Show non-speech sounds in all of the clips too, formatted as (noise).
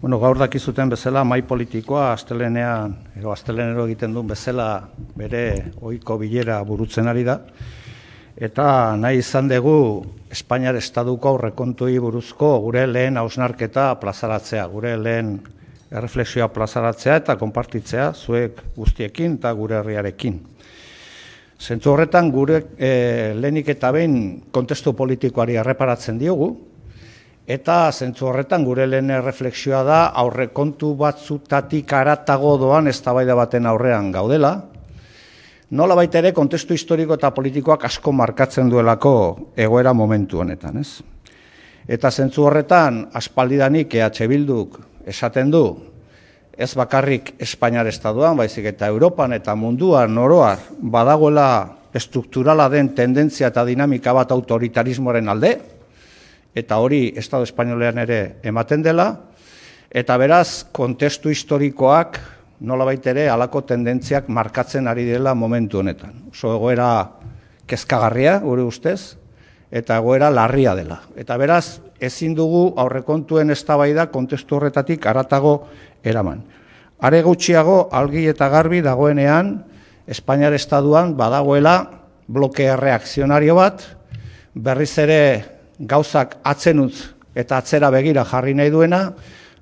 Bueno, gaur dakizuten bezala, mai politikoa, astelenean, edo astelenero egiten duen bezala, bere ohiko bilera burutzen ari da. Eta nahi izan dugu, Espainiar Estaduko aurrekontui buruzko gure lehen hausnarketa plazaratzea, gure lehen erreflexioa plazaratzea eta konpartitzea zuek guztiekin eta gure herriarekin. Zentzu horretan, gure e, lehenik eta behin kontestu politikoari erreparatzen diogu, Eta zentzu horretan gure lehen refleksioa da aurre kontu batzutatik aratago doan ez baten aurrean gaudela. Nola baita ere kontestu historiko eta politikoak asko markatzen duelako egoera momentu honetan. ez. Eta zentzu horretan aspaldidanik EH Bilduk esaten du ez bakarrik Espainiar estaduan, baizik eta Europan eta munduan noroar badagoela estrukturala den tendentzia eta dinamika bat autoritarismoren alde, eta hori Estado Espainolean ere ematen dela, eta beraz, kontestu historikoak nola baitere alako tendentziak markatzen ari dela momentu honetan. Oso egoera kezkagarria, gure ustez, eta egoera larria dela. Eta beraz, ezin dugu aurrekontuen eztabaida kontestu horretatik aratago eraman. Are gutxiago, algi eta garbi dagoenean, Espainiar Estaduan badagoela bloke reakzionario bat, berriz ere gauzak atzenutz eta atzera begira jarri nahi duena,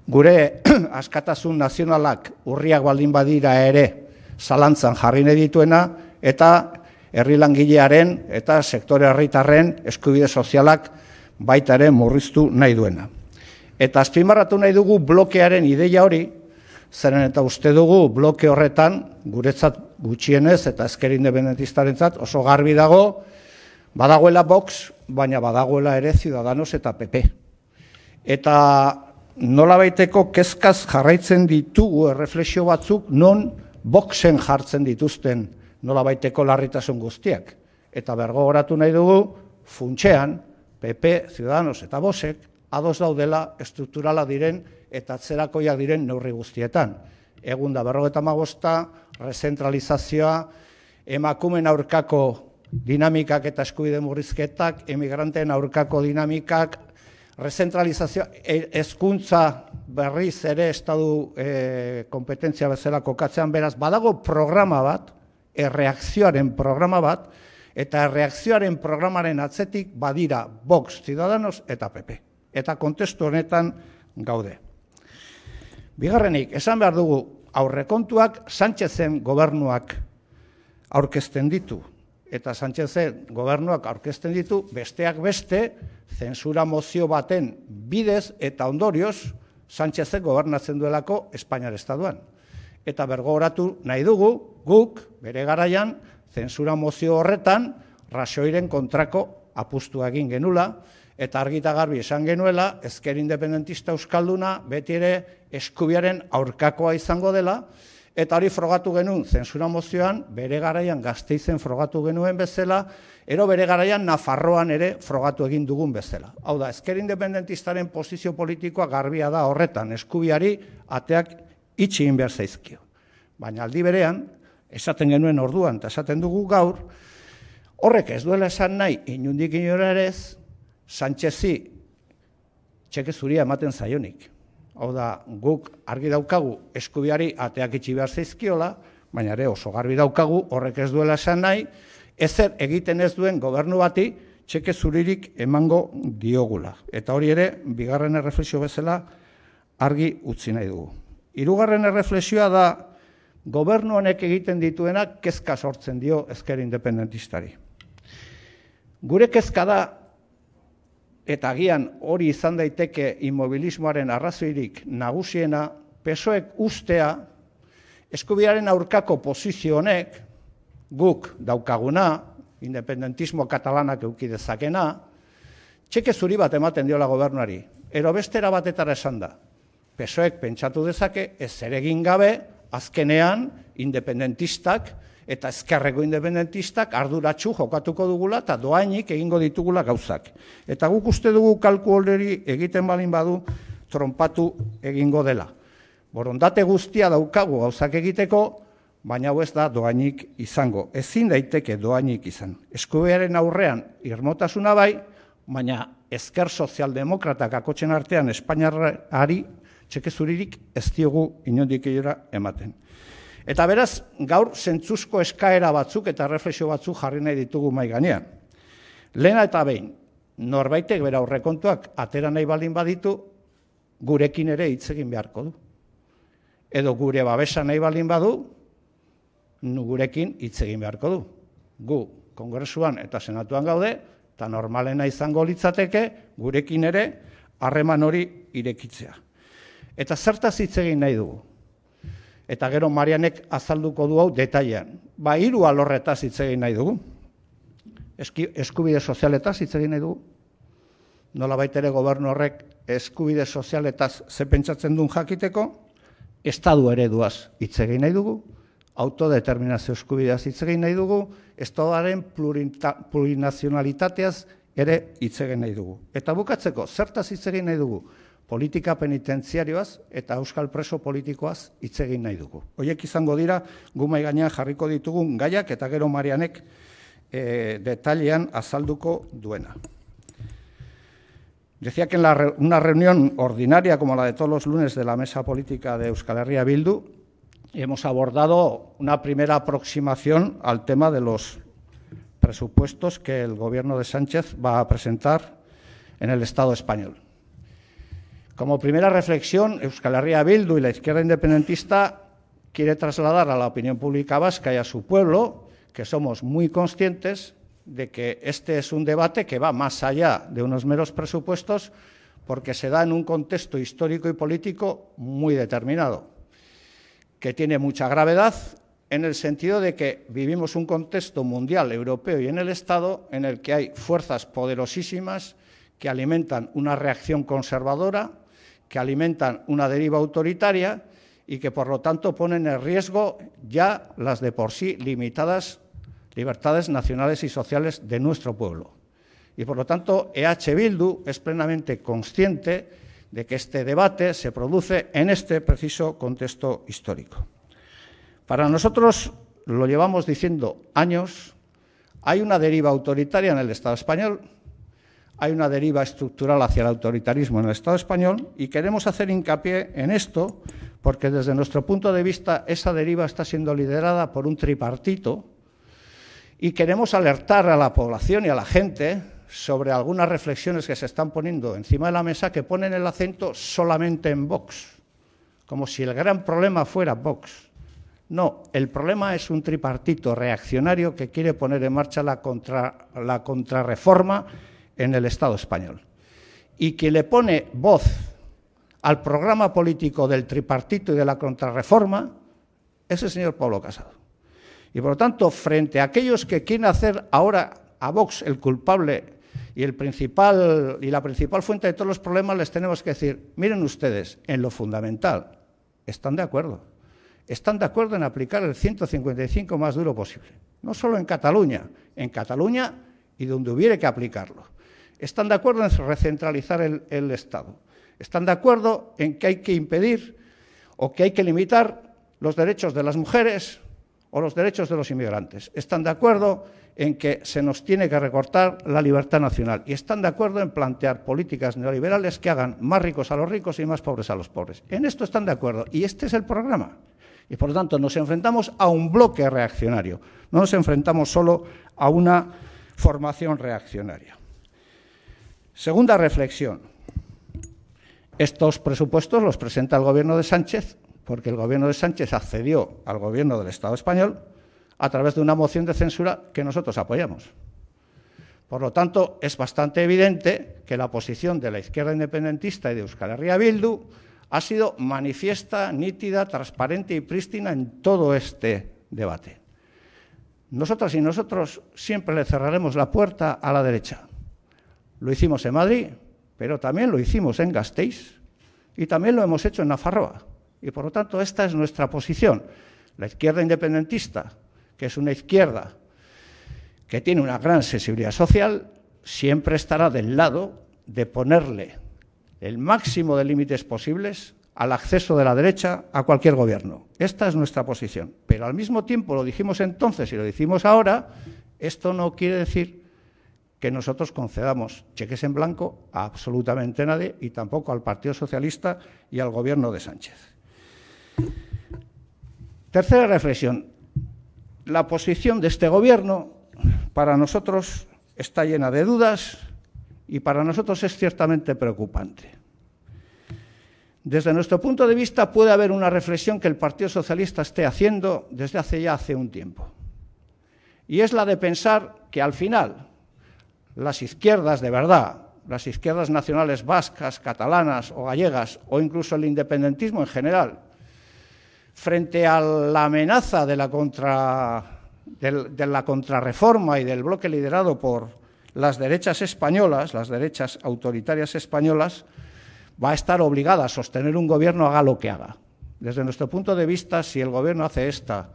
gure (clears throat) askatasun nazionalak urriak baldin badira ere zalantzan jarri nahi dituena, eta herri langilearen eta sektore herritarren eskubide sozialak baita ere murriztu nahi duena. Eta azpimarratu nahi dugu blokearen ideia hori, zeren eta uste dugu bloke horretan guretzat gutxienez eta ezker independentistaren oso garbi dago, badagoela box, baina badagoela ere Ciudadanos eta PP. Eta nola baiteko kezkaz jarraitzen ditugu erreflexio batzuk non boxen jartzen dituzten nola baiteko larritasun guztiak. Eta bergo horatu nahi dugu, funtxean, PP, Ciudadanos eta Bosek, ados daudela estrukturala diren eta atzerakoiak diren neurri guztietan. Egun da bergo eta magosta, rezentralizazioa, emakumen aurkako dinamikak eta eskubide murrizketak, emigranteen aurkako dinamikak, rezentralizazioa, e, ezkuntza berriz ere estadu e, kompetentzia bezala kokatzean beraz, badago programa bat, erreakzioaren programa bat, eta erreakzioaren programaren atzetik badira Vox, Zidadanos eta PP. Eta kontestu honetan gaude. Bigarrenik, esan behar dugu aurrekontuak Sánchezen gobernuak aurkezten ditu eta Sánchezen gobernuak aurkezten ditu, besteak beste, zensura mozio baten bidez eta ondorioz, Sánchezek gobernatzen duelako Espainiar Estaduan. Eta bergoratu nahi dugu, guk, bere garaian, zensura mozio horretan, rasoiren kontrako apustu egin genula, eta argita garbi esan genuela, ezker independentista euskalduna beti ere eskubiaren aurkakoa izango dela, Eta hori frogatu genuen, zensura mozioan, bere garaian gazteizen frogatu genuen bezala, ero bere garaian nafarroan ere frogatu egin dugun bezala. Hau da, ezker independentistaren pozizio politikoa garbia da horretan, eskubiari ateak itxi behar zaizkio. Baina aldi berean, esaten genuen orduan eta esaten dugu gaur, horrek ez duela esan nahi, inundik ez Sanchezzi, txeke zuria ematen zaionik. Hau da, guk argi daukagu eskubiari ateak itxi behar zaizkiola, baina ere oso garbi daukagu horrek ez duela esan nahi, ezer egiten ez duen gobernu bati txeke zuririk emango diogula. Eta hori ere, bigarren erreflexio bezala argi utzi nahi dugu. Hirugarren erreflexioa da gobernu honek egiten dituenak kezka sortzen dio ezker independentistari. Gure kezka da eta agian hori izan daiteke immobilismoaren arrazoirik nagusiena, pesoek ustea eskubiaren aurkako posizio honek guk daukaguna, independentismo katalanak eukidezakena, txeke zuri bat ematen diola gobernuari, ero bestera bat esan da. Pesoek pentsatu dezake ez ere gabe azkenean, independentistak, eta ezkerreko independentistak arduratsu jokatuko dugula eta doainik egingo ditugula gauzak. Eta guk uste dugu kalku egiten balin badu trompatu egingo dela. Borondate guztia daukagu gauzak egiteko, baina hau ez da doainik izango. Ezin daiteke doainik izan. Eskubearen aurrean irmotasuna bai, baina ezker sozialdemokratak akotzen artean Espainiarri txekezuririk ez diogu inondik ematen. Eta beraz, gaur zentzuzko eskaera batzuk eta reflexio batzuk jarri nahi ditugu mai gainean. Lena eta behin, norbaitek bera horrekontuak atera nahi baldin baditu, gurekin ere hitz egin beharko du. Edo gure babesa nahi baldin badu, nu gurekin hitz egin beharko du. Gu, kongresuan eta senatuan gaude, eta normalena izango litzateke, gurekin ere, harreman hori irekitzea. Eta zertaz hitz egin nahi dugu? eta gero Marianek azalduko du hau detailean. Ba, hiru alorretaz hitz egin nahi dugu. eskubide sozialetaz hitz egin nahi dugu. Nola baitere ere gobernu horrek eskubide sozialetaz ze pentsatzen duen jakiteko, estadu ereduaz hitz egin nahi dugu, autodeterminazio eskubideaz hitz egin nahi dugu, estadoaren plurinazionalitateaz ere hitz egin nahi dugu. Eta bukatzeko, zertaz hitz egin nahi dugu? ...política penitenciaria... eta euskal preso politikoaz hitz egin nahi dugu. Hoiek izango dira gumai gainean jarriko ditugun gaiak eta gero Marianek e, eh, detailean azalduko duena. Decía que en la una reunión ordinaria como la de todos los lunes de la Mesa Política de Euskal Herria Bildu hemos abordado una primera aproximación al tema de los presupuestos que el gobierno de Sánchez va a presentar en el Estado español. Como primera reflexión, Euskal Herria Bildu y la izquierda independentista quiere trasladar a la opinión pública vasca y a su pueblo que somos muy conscientes de que este es un debate que va más allá de unos meros presupuestos porque se da en un contexto histórico y político muy determinado, que tiene mucha gravedad en el sentido de que vivimos un contexto mundial, europeo y en el Estado en el que hay fuerzas poderosísimas que alimentan una reacción conservadora, que alimentan una deriva autoritaria y que por lo tanto ponen en riesgo ya las de por sí limitadas libertades nacionales y sociales de nuestro pueblo. Y por lo tanto, EH Bildu es plenamente consciente de que este debate se produce en este preciso contexto histórico. Para nosotros, lo llevamos diciendo años, hay una deriva autoritaria en el Estado español hay una deriva estructural hacia el autoritarismo en el Estado español y queremos hacer hincapié en esto porque desde nuestro punto de vista esa deriva está siendo liderada por un tripartito y queremos alertar a la población y a la gente sobre algunas reflexiones que se están poniendo encima de la mesa que ponen el acento solamente en Vox, como si el gran problema fuera Vox. No, el problema es un tripartito reaccionario que quiere poner en marcha la, la contrarreforma en el Estado español y que le pone voz al programa político del tripartito y de la contrarreforma es el señor Pablo Casado. Y por lo tanto, frente a aquellos que quieren hacer ahora a Vox el culpable y, el principal, y la principal fuente de todos los problemas, les tenemos que decir, miren ustedes, en lo fundamental, están de acuerdo. Están de acuerdo en aplicar el 155 más duro posible. No solo en Cataluña, en Cataluña y donde hubiere que aplicarlo están de acuerdo en recentralizar el, Estado. Están de acuerdo en que hay que impedir o que hay que limitar los derechos de las mujeres o los derechos de los inmigrantes. Están de acuerdo en que se nos tiene que recortar la libertad nacional y están de acuerdo en plantear políticas neoliberales que hagan más ricos a los ricos y más pobres a los pobres. En esto están de acuerdo y este es el programa. Y por lo tanto nos enfrentamos a un bloque reaccionario, no nos enfrentamos solo a una formación reaccionaria. Segunda reflexión. Estos presupuestos los presenta el gobierno de Sánchez, porque el gobierno de Sánchez accedió al gobierno del Estado español a través de una moción de censura que nosotros apoyamos. Por lo tanto, es bastante evidente que la posición de la izquierda independentista y de Euskal Herria Bildu ha sido manifiesta, nítida, transparente y prístina en todo este debate. Nosotras y nosotros siempre le cerraremos la puerta a la derecha. Lo hicimos en Madrid, pero también lo hicimos en Gasteiz y también lo hemos hecho en Nafarroa. Y por lo tanto, esta es nuestra posición. La izquierda independentista, que es una izquierda que tiene una gran sensibilidad social, siempre estará del lado de ponerle el máximo de límites posibles al acceso de la derecha a cualquier gobierno. Esta es nuestra posición. Pero al mismo tiempo, lo dijimos entonces y lo decimos ahora, esto no quiere decir que nosotros concedamos cheques en blanco a absolutamente nadie y tampoco al Partido Socialista y al Gobierno de Sánchez. Tercera reflexión. La posición de este Gobierno para nosotros está llena de dudas y para nosotros es ciertamente preocupante. Desde nuestro punto de vista puede haber una reflexión que el Partido Socialista esté haciendo desde hace ya hace un tiempo. Y es la de pensar que al final las izquierdas de verdad, las izquierdas nacionales vascas, catalanas o gallegas, o incluso el independentismo en general, frente a la amenaza de la, contrarreforma y del bloque liderado por las derechas españolas, las derechas autoritarias españolas, va a estar obligada a sostener un gobierno haga lo que haga. Desde nuestro punto de vista, si el gobierno hace esta,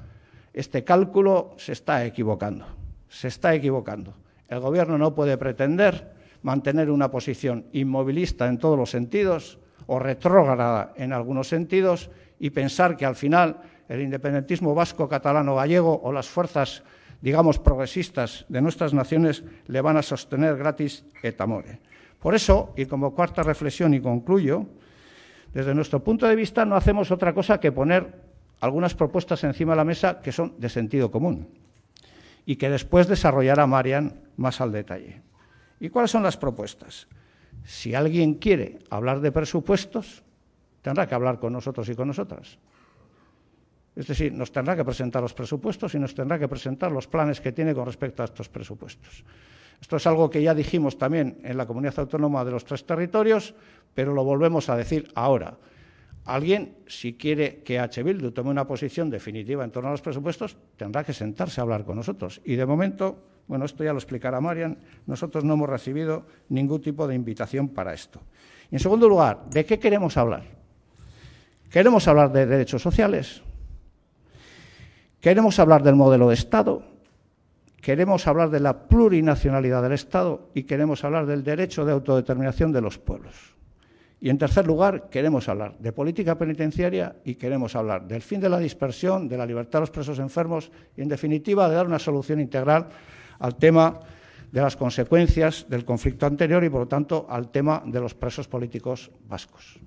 este cálculo, se está equivocando. Se está equivocando. El Gobierno no puede pretender mantener una posición inmovilista en todos los sentidos o retrógrada en algunos sentidos y pensar que al final el independentismo vasco, catalano, gallego o las fuerzas, digamos, progresistas de nuestras naciones le van a sostener gratis et amore. Por eso, y como cuarta reflexión y concluyo, desde nuestro punto de vista no hacemos otra cosa que poner algunas propuestas encima de la mesa que son de sentido común y que después desarrollará Marian más al detalle. ¿Y cuáles son las propuestas? Si alguien quiere hablar de presupuestos, tendrá que hablar con nosotros y con nosotras. Es decir, nos tendrá que presentar los presupuestos y nos tendrá que presentar los planes que tiene con respecto a estos presupuestos. Esto es algo que ya dijimos también en la comunidad autónoma de los tres territorios, pero lo volvemos a decir ahora. Alguien, si quiere que H. Bildu tome una posición definitiva en torno a los presupuestos, tendrá que sentarse a hablar con nosotros. Y de momento, bueno, esto ya lo explicará Marian, nosotros no hemos recibido ningún tipo de invitación para esto. Y en segundo lugar, ¿de qué queremos hablar? ¿Queremos hablar de derechos sociales? ¿Queremos hablar del modelo de Estado? queremos hablar de la plurinacionalidad del Estado y queremos hablar del derecho de autodeterminación de los pueblos. Y en tercer lugar, queremos hablar de política penitenciaria y queremos hablar del fin de la dispersión, de la libertad de los presos enfermos y, en definitiva, de dar una solución integral al tema de las consecuencias del conflicto anterior y, por lo tanto, al tema de los presos políticos vascos.